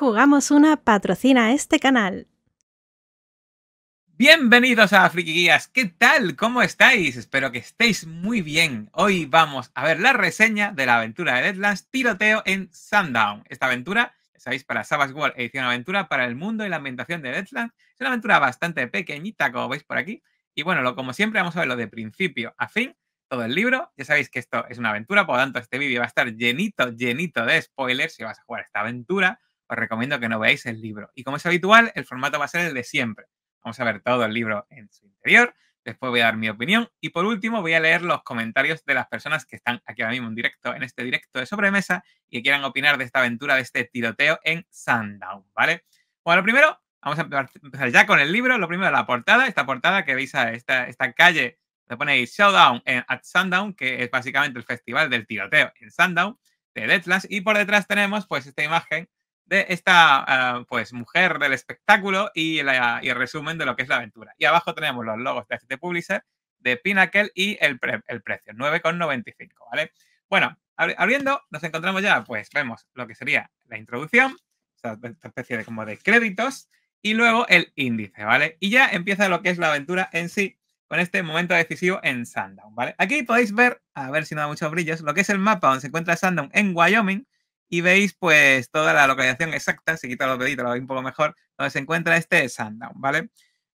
Jugamos una patrocina a este canal. Bienvenidos a Friki Guías. ¿Qué tal? ¿Cómo estáis? Espero que estéis muy bien. Hoy vamos a ver la reseña de la aventura de Deadlands Tiroteo en Sundown. Esta aventura, ya sabéis, para Savage World, edición aventura para el mundo y la ambientación de Deadlands. Es una aventura bastante pequeñita, como veis por aquí. Y bueno, lo, como siempre, vamos a verlo de principio a fin, todo el libro. Ya sabéis que esto es una aventura, por lo tanto, este vídeo va a estar llenito, llenito de spoilers si vas a jugar esta aventura os recomiendo que no veáis el libro. Y como es habitual, el formato va a ser el de siempre. Vamos a ver todo el libro en su interior, después voy a dar mi opinión y por último voy a leer los comentarios de las personas que están aquí ahora mismo en directo, en este directo de sobremesa y que quieran opinar de esta aventura, de este tiroteo en Sundown, ¿vale? Bueno, lo primero, vamos a empezar ya con el libro. Lo primero, la portada, esta portada que veis a esta, esta calle, le ponéis Showdown at Sundown, que es básicamente el festival del tiroteo en Sundown de Deadlands y por detrás tenemos pues esta imagen de esta ah, pues, mujer del espectáculo y, el resumen de lo que es la aventura. Y abajo tenemos los logos de este Publisher, de Pinnacle y el, el precio, 9,95, ¿vale? Bueno, abriendo, nos encontramos ya, pues vemos lo que sería la introducción, esta especie de como de créditos, y luego el índice, ¿vale? Y ya empieza lo que es la aventura en sí, con este momento decisivo en Sandown, ¿vale? Aquí podéis ver, a ver si no da muchos brillos, lo que es el mapa donde se encuentra Sandown en Wyoming, y veis pues toda la localización exacta, si quito los deditos lo veis un poco mejor, donde se encuentra este Sundown, ¿vale?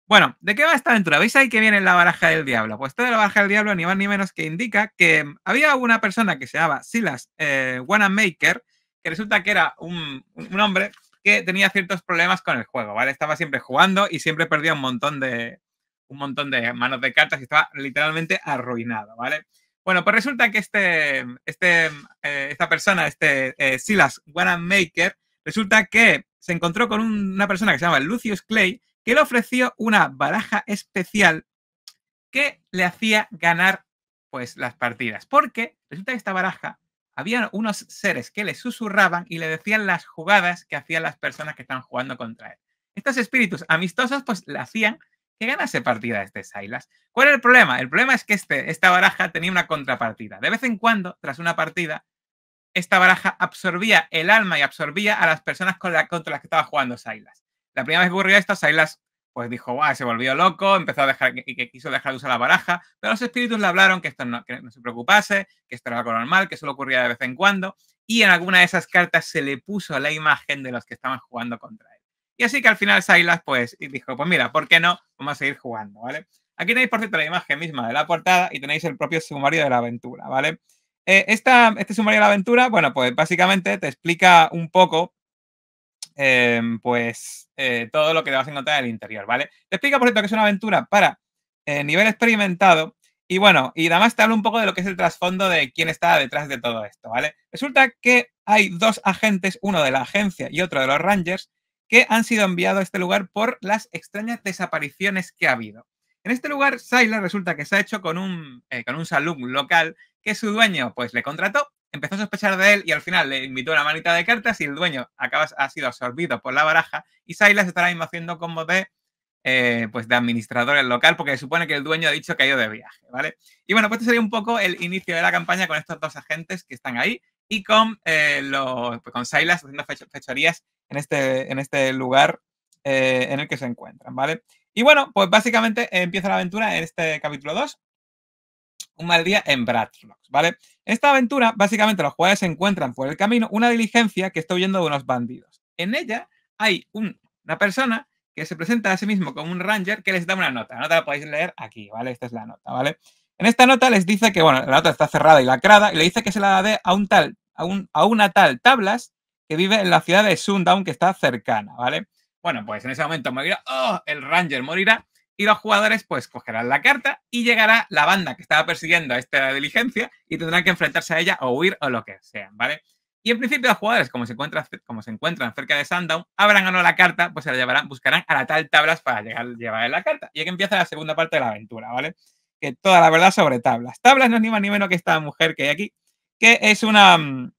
Bueno, ¿de qué va esta aventura? ¿Veis ahí que viene la baraja del diablo? Pues toda la baraja del diablo ni más ni menos que indica que había una persona que se llamaba Silas eh, Wanamaker, que resulta que era un, un, hombre que tenía ciertos problemas con el juego, ¿vale? Estaba siempre jugando y siempre perdía un montón de, un montón de manos de cartas y estaba literalmente arruinado, ¿vale? Bueno, pues resulta que este, este eh, esta persona, este eh, Silas Wanamaker, resulta que se encontró con una persona que se llama Lucius Clay, que le ofreció una baraja especial que le hacía ganar pues las partidas. Porque resulta que esta baraja había unos seres que le susurraban y le decían las jugadas que hacían las personas que estaban jugando contra él. Estos espíritus amistosos pues le hacían que ganase partida este sailas ¿Cuál era el problema? El problema es que este, esta baraja tenía una contrapartida. De vez en cuando, tras una partida, esta baraja absorbía el alma y absorbía a las personas con contra las que estaba jugando sailas La primera vez que ocurrió esto, Silas pues dijo, va se volvió loco, empezó a dejar que quiso dejar de usar la baraja, pero los espíritus le hablaron que esto no, no se preocupase, que esto era algo normal, que solo ocurría de vez en cuando, y en alguna de esas cartas se le puso la imagen de los que estaban jugando contra él. Y así que al final Silas pues dijo, pues mira, ¿por qué no? Vamos a seguir jugando, ¿vale? Aquí tenéis, por cierto, la imagen misma de la portada y tenéis el propio sumario de la aventura, ¿vale? Eh, este sumario de la aventura, bueno, pues básicamente te explica un poco, em, pues, eh, todo lo que te vas a encontrar en el interior, ¿vale? Te explica, por cierto, que es una aventura para eh, nivel experimentado y bueno, y además te habla un poco de lo que es el trasfondo de quién está detrás de todo esto, ¿vale? Resulta que hay dos agentes, uno de la agencia y otro de los Rangers, que han sido enviados a este lugar por las extrañas desapariciones que ha habido. En este lugar, Sailor resulta que se ha hecho con un, eh, con un salón local que su dueño pues le contrató, empezó a sospechar de él y al final le invitó una manita de cartas y el dueño acaba, ha sido absorbido por la baraja y Sailor se estará mismo haciendo como de, eh, pues, de administrador el local porque se supone que el dueño ha dicho que ha ido de viaje, ¿vale? Y bueno, pues este sería un poco el inicio de la campaña con estos dos agentes que están ahí y con, eh, con Silas haciendo fechorías en este, en este lugar eh, en el que se encuentran, ¿vale? Y bueno, pues básicamente empieza la aventura en este capítulo 2, un mal día en Bratlocks, ¿vale? Esta aventura, básicamente los jugadores encuentran por el camino una diligencia que está huyendo de unos bandidos. En ella hay una persona que se presenta a sí mismo como un ranger que les da una nota. La nota la podéis leer aquí, ¿vale? Esta es la nota, ¿vale? En esta nota les dice que, bueno, la nota está cerrada y lacrada, y le dice que se la dé a, un tal, a, una tal Tablas que vive en la ciudad de Sundown, que está cercana, ¿vale? Bueno, pues en ese momento morirá, ¡oh! El Ranger morirá y los jugadores pues cogerán la carta y llegará la banda que estaba persiguiendo a esta diligencia y tendrán que enfrentarse a ella o huir o lo que sea, ¿vale? Y en principio los jugadores, como se, encuentran, como se encuentran cerca de Sundown, habrán no la carta, pues se la llevarán, buscarán a la tal tablas para llegar, llevar la carta. Y aquí empieza la segunda parte de la aventura, ¿vale? toda la verdad sobre Tablas. Tablas no es ni más ni menos que esta mujer que hay aquí, que es una, mm,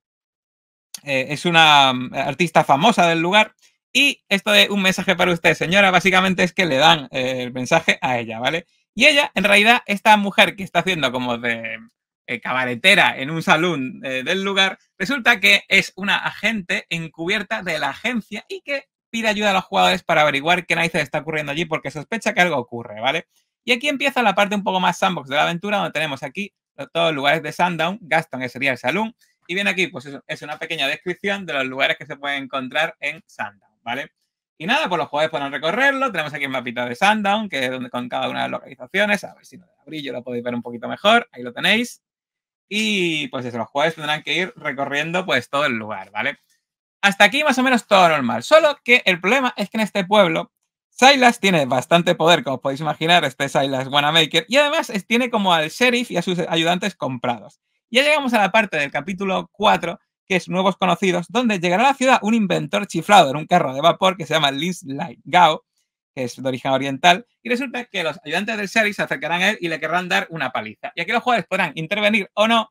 eh, es una mm, artista famosa del lugar. Y esto de un mensaje para usted, señora, básicamente es que le dan eh, el mensaje a ella, ¿vale? Y ella, en realidad, esta mujer que está haciendo como de eh, cabaretera en un salón del lugar, resulta que es una agente encubierta de la agencia y que pide ayuda a los jugadores para averiguar qué narices está ocurriendo allí porque sospecha que algo ocurre, ¿vale? Y aquí empieza la parte un poco más sandbox de la aventura, donde tenemos aquí todos los lugares de Sundown, Gaston, que sería el salón, y bien aquí, pues es una pequeña descripción de los lugares que se pueden encontrar en Sundown, ¿vale? Y nada, pues los jugadores podrán recorrerlo. Tenemos aquí el mapita de Sundown, que es donde con cada una de las localizaciones. A ver si no de lo podéis ver un poquito mejor. Ahí lo tenéis. Y pues eso, los jugadores tendrán que ir recorriendo pues todo el lugar, ¿vale? Hasta aquí más o menos todo normal. Solo que el problema es que en este pueblo Silas tiene bastante poder, como podéis imaginar, este Silas Wanamaker, y además tiene como al sheriff y a sus ayudantes comprados. Ya llegamos a la parte del capítulo 4, que es Nuevos Conocidos, donde llegará a la ciudad un inventor chiflado en un carro de vapor que se llama Lin Light Gao, que es de origen oriental, y resulta que los ayudantes del sheriff se acercarán a él y le querrán dar una paliza. Y aquí los jugadores podrán intervenir o no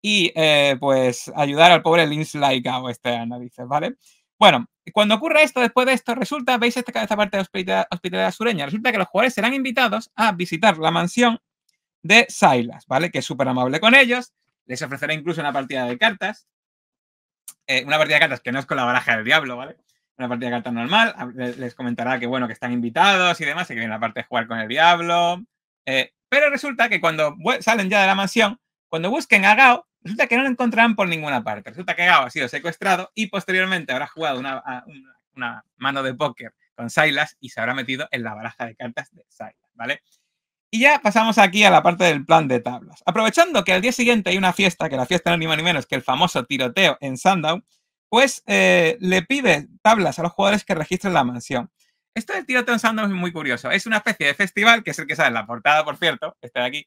y eh, pues ayudar al pobre Lin Light Gao, este dice, ¿vale? Bueno, cuando ocurra esto, después de esto, resulta, veis esta, parte de hospital hospitalidad, sureña, resulta que los jugadores serán invitados a visitar la mansión de Silas, ¿vale? Que es súper amable con ellos, les ofrecerá incluso una partida de cartas, eh, una partida de cartas que no es con la baraja del diablo, ¿vale? Una partida de cartas normal, les comentará que, bueno, que están invitados y demás, y que viene la parte de jugar con el diablo. Eh, pero resulta que cuando salen ya de la mansión, cuando busquen a Gao, Resulta que no lo encontrarán por ninguna parte. Resulta que Gao ha sido secuestrado y posteriormente habrá jugado una, mano de póker con Silas y se habrá metido en la baraja de cartas de Silas, ¿vale? Y ya pasamos aquí a la parte del plan de tablas. Aprovechando que al día siguiente hay una fiesta, que la fiesta no es ni más ni menos que el famoso tiroteo en Sandown, pues eh, le pide tablas a los jugadores que registren la mansión. Esto del tiroteo en Sandown es muy curioso. Es una especie de festival, que es el que sale en la portada, por cierto, este de aquí,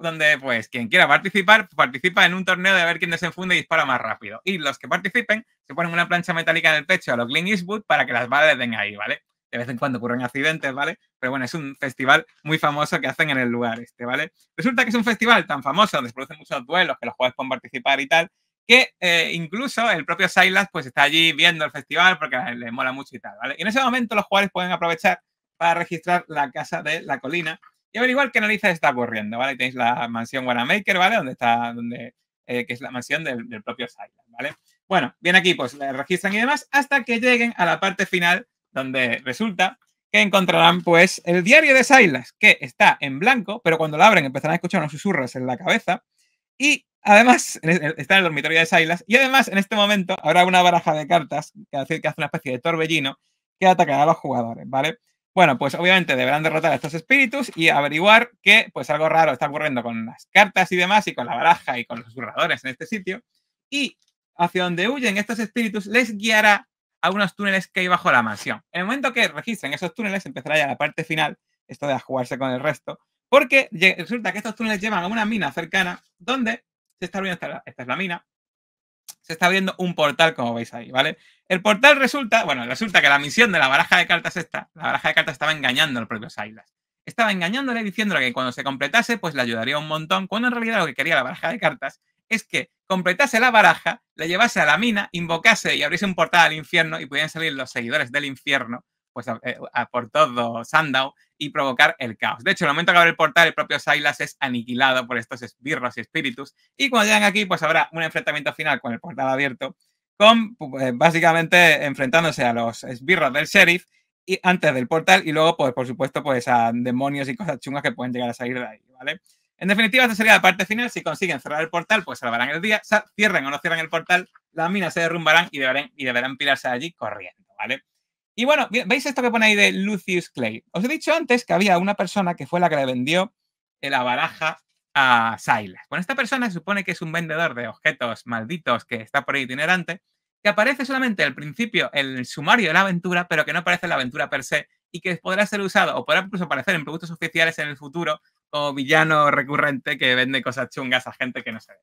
donde, pues quien quiera participar, participa en un torneo de ver quién desenfunda y dispara más rápido. Y los que participen se ponen una plancha metálica en el pecho a los Clint Eastwood para que las balas den ahí, ¿vale? De vez en cuando ocurren accidentes, ¿vale? Pero bueno, es un festival muy famoso que hacen en el lugar este, ¿vale? Resulta que es un festival tan famoso donde se producen muchos duelos, que los jugadores pueden participar y tal, que eh, incluso el propio Silas pues está allí viendo el festival porque le mola mucho y tal, ¿vale? Y en ese momento los jugadores pueden aprovechar para registrar la casa de la colina y averiguar qué analiza está ocurriendo, ¿vale? Tenéis la mansión Wanamaker, ¿vale? Donde está, donde, eh, que es la mansión del, propio Silent, ¿vale? Bueno, bien aquí, pues le registran y demás, hasta que lleguen a la parte final, donde resulta que encontrarán, pues, el diario de Silas, que está en blanco, pero cuando lo abren empezarán a escuchar unos susurros en la cabeza, y Además, está en el dormitorio de Silas. Y además, en este momento, habrá una baraja de cartas que hace, que hace una especie de torbellino que atacará a los jugadores, ¿vale? Bueno, pues obviamente deberán derrotar a estos espíritus y averiguar que pues algo raro está ocurriendo con las cartas y demás y con la baraja y con los susurradores en este sitio. Y hacia donde huyen estos espíritus les guiará a unos túneles que hay bajo la mansión. En el momento que registren esos túneles empezará ya la parte final, esto de jugarse con el resto, porque resulta que estos túneles llevan a una mina cercana donde se está abriendo, esta, esta es la mina, se está abriendo un portal, como veis ahí, ¿vale? El portal resulta, bueno, resulta que la misión de la baraja de cartas esta, la baraja de cartas estaba engañando al propio Silas. Estaba engañándole diciéndole que cuando se completase, pues le ayudaría un montón, cuando en realidad lo que quería la baraja de cartas es que completase la baraja, la llevase a la mina, invocase y abriese un portal al infierno y pudieran salir los seguidores del infierno, pues eh, por todo Sandow y provocar el caos. De hecho, el momento que abre el portal, el propio Silas es aniquilado por estos esbirros y espíritus. Y cuando llegan aquí, pues habrá un enfrentamiento final con el portal abierto, con eh, básicamente enfrentándose a los esbirros del sheriff y antes del portal y luego, pues por supuesto, pues a demonios y cosas chungas que pueden llegar a salir de ahí, ¿vale? En definitiva, esta sería la parte final. Si consiguen cerrar el portal, pues salvarán el día. Cierren o no cierran el portal, las minas se derrumbarán y deberán, y deberán pirarse allí corriendo, ¿vale? Y bueno, veis esto que pone ahí de Lucius Clay. Os he dicho antes que había una persona que fue la que le vendió eh, la baraja a Silas. Bueno, esta persona se supone que es un vendedor de objetos malditos que está por ahí itinerante, que aparece solamente al principio en el sumario de la aventura, pero que no aparece en la aventura per se y que podrá ser usado o podrá incluso aparecer en productos oficiales en el futuro como villano recurrente que vende cosas chungas a gente que no sabe.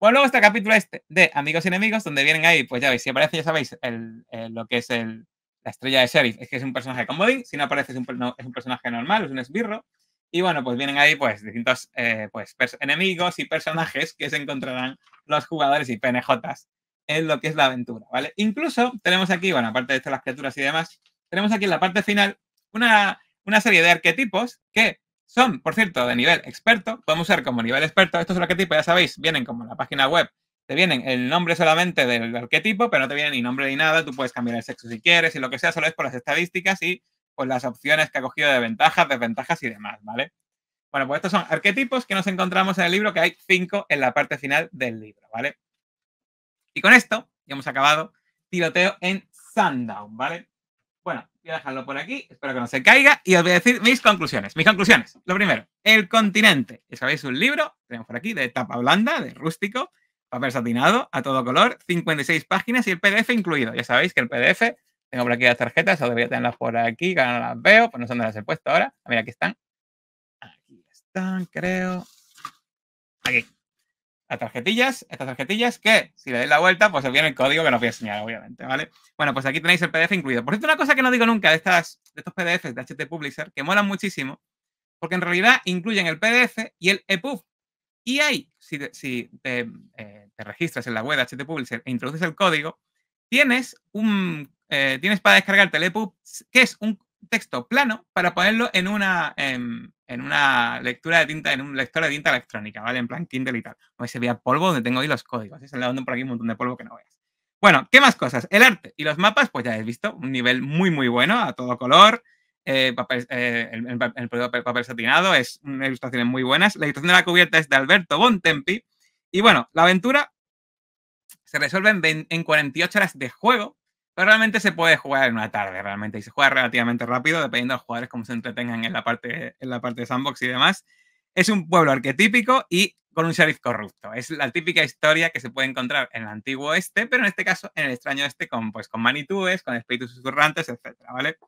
Bueno, luego está el capítulo este de Amigos y Enemigos, donde vienen ahí, pues ya veis, si aparece, ya sabéis, eh, lo que es el, la estrella de Sheriff es que es un personaje comodín, si no aparece es un, personaje normal, es un esbirro. Y bueno, pues vienen ahí pues distintos eh, pues, enemigos y personajes que se encontrarán los jugadores y PNJs en lo que es la aventura, ¿vale? Incluso tenemos aquí, bueno, aparte de esto, las criaturas y demás, tenemos aquí en la parte final una, una serie de arquetipos que son, por cierto, de nivel experto, podemos usar como nivel experto, estos arquetipos, ya sabéis, vienen como en la página web te vienen el nombre solamente del arquetipo, pero no te viene ni nombre ni nada. Tú puedes cambiar el sexo si quieres y lo que sea, solo es por las estadísticas y por las opciones que ha cogido de ventajas, desventajas y demás, ¿vale? Bueno, pues estos son arquetipos que nos encontramos en el libro, que hay cinco en la parte final del libro, ¿vale? Y con esto ya hemos acabado tiroteo en Sundown, ¿vale? Bueno, voy a dejarlo por aquí, espero que no se caiga y os voy a decir mis conclusiones. Mis conclusiones. Lo primero, el continente. Ya sabéis, un libro, tenemos por aquí, de tapa blanda, de rústico, papel satinado a todo color, 56 páginas y el PDF incluido. Ya sabéis que el PDF, tengo por aquí las tarjetas, o debería tenerlas por aquí, que no las veo, pues no sé dónde las he puesto ahora. A ver, aquí están. Aquí están, creo. Aquí. Las tarjetillas, estas tarjetillas que, si le dais la vuelta, pues se viene el código que nos voy a enseñar, obviamente, ¿vale? Bueno, pues aquí tenéis el PDF incluido. Por cierto, una cosa que no digo nunca de, estas, de estos PDFs de HT Publisher, que molan muchísimo, porque en realidad incluyen el PDF y el EPUB, y ahí, si, eh, te, registras en la web de HT e introduces el código, tienes, un, eh, tienes para descargar Telepub, que es un texto plano para ponerlo en una, en, una lectura de tinta, en un lector de tinta electrónica, ¿vale? En plan Kindle y tal. Hoy se veía polvo donde tengo ahí los códigos. Se le donde por aquí un montón de polvo que no veas. Bueno, ¿qué más cosas? El arte y los mapas, pues ya habéis visto, un nivel muy, muy bueno, a todo color, eh, papel, eh, el, papel, satinado, es una mm, ilustraciones muy buenas. La ilustración de la cubierta es de Alberto Bontempi. Y bueno, la aventura se resuelve en, 48 horas de juego, pero realmente se puede jugar en una tarde, realmente, y se juega relativamente rápido, dependiendo de los jugadores cómo se entretengan en la parte, en la parte de sandbox y demás. Es un pueblo arquetípico y con un sheriff corrupto. Es la típica historia que se puede encontrar en el antiguo oeste, pero en este caso en el extraño este con, pues, con manitúes, con espíritus susurrantes, etc. ¿vale?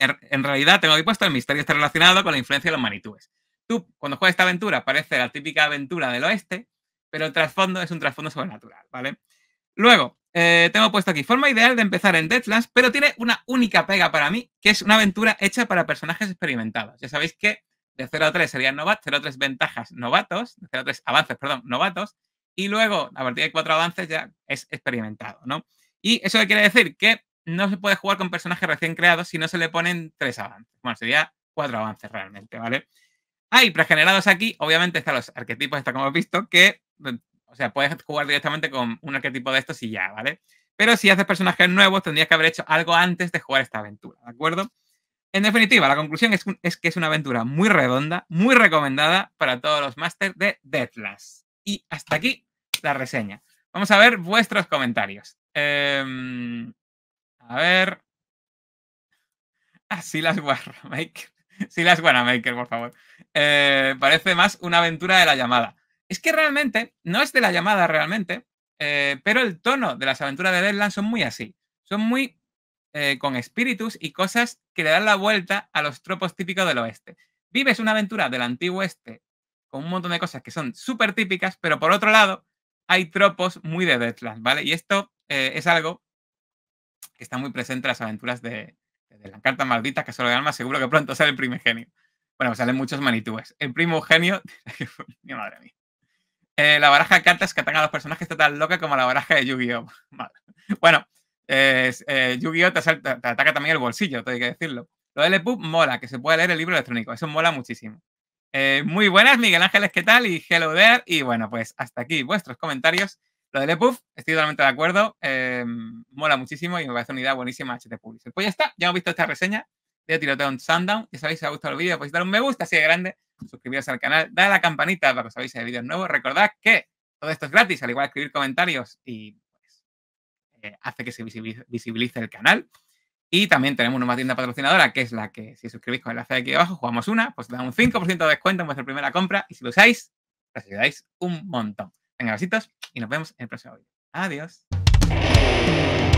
en realidad tengo aquí puesto el misterio está relacionado con la influencia de los manitúes. Tú, cuando juegas esta aventura, parece la típica aventura del oeste, pero el trasfondo es un trasfondo sobrenatural, ¿vale? Luego, eh, tengo puesto aquí forma ideal de empezar en Deadlands, pero tiene una única pega para mí, que es una aventura hecha para personajes experimentados. Ya sabéis que de 0 a 3 serían novatos, 0 a 3 ventajas novatos, 0 a 3 avances, perdón, novatos, y luego a partir de 4 avances ya es experimentado, ¿no? Y eso quiere decir que no se puede jugar con personajes recién creados si no se le ponen tres avances. Bueno, sería cuatro avances realmente, ¿vale? Hay pregenerados aquí, obviamente están los arquetipos, está como hemos visto, que, mm, o sea, puedes jugar directamente con un arquetipo de estos y ya, ¿vale? Pero si haces personajes nuevos, tendrías que haber hecho algo antes de jugar esta aventura, ¿de acuerdo? En definitiva, la conclusión es, que es una aventura muy redonda, muy recomendada para todos los másters de Deathless. Y hasta aquí la reseña. Vamos a ver vuestros comentarios. Eh, a ver. Así ah, las Warmaker. Sí, las maker, por favor. Eh, parece más una aventura de la llamada. Es que realmente, no es de la llamada realmente, eh, pero el tono de las aventuras de Deadland son muy así. Son muy eh, con espíritus y cosas que le dan la vuelta a los tropos típicos del oeste. Vives una aventura del antiguo oeste con un montón de cosas que son súper típicas, pero por otro lado, hay tropos muy de Deadland, ¿vale? Y esto es algo que está muy presente en las aventuras de, las la carta maldita, que solo de alma, seguro que pronto sale el primigenio. Bueno, salen muchos manitúes. El primo genio. Mi madre mía. Eh, la baraja de cartas que ataca a los personajes está tan loca como la baraja de Yu-Gi-Oh! Bueno, eh, Yu-Gi-Oh! Te, ataca también el bolsillo, tengo que decirlo. Lo de EPUB mola, que se puede leer el libro electrónico. Eso mola muchísimo. Eh, muy buenas, Miguel Ángeles, ¿qué tal? Y hello there. Y bueno, pues hasta aquí vuestros comentarios lo del ePub, estoy totalmente de acuerdo. Em, mola muchísimo y me parece una idea buenísima HT Publisher. Pues ya está, ya hemos visto esta reseña de Tiroteo en Sundown. Ya sabéis si os ha gustado el vídeo, podéis dar un me gusta así de grande, suscribiros al canal, dar la campanita para que os avise de vídeos nuevos. Recordad que todo esto es gratis, al igual que escribir comentarios y pues, eh, hace que se visibilice el canal. Y también tenemos una tienda patrocinadora, que es la que, si suscribís con el enlace de aquí abajo, jugamos una, pues da un 5% de descuento en vuestra primera compra y si lo usáis, os ayudáis un montón. Venga, besitos y nos vemos en el próximo video. Adiós.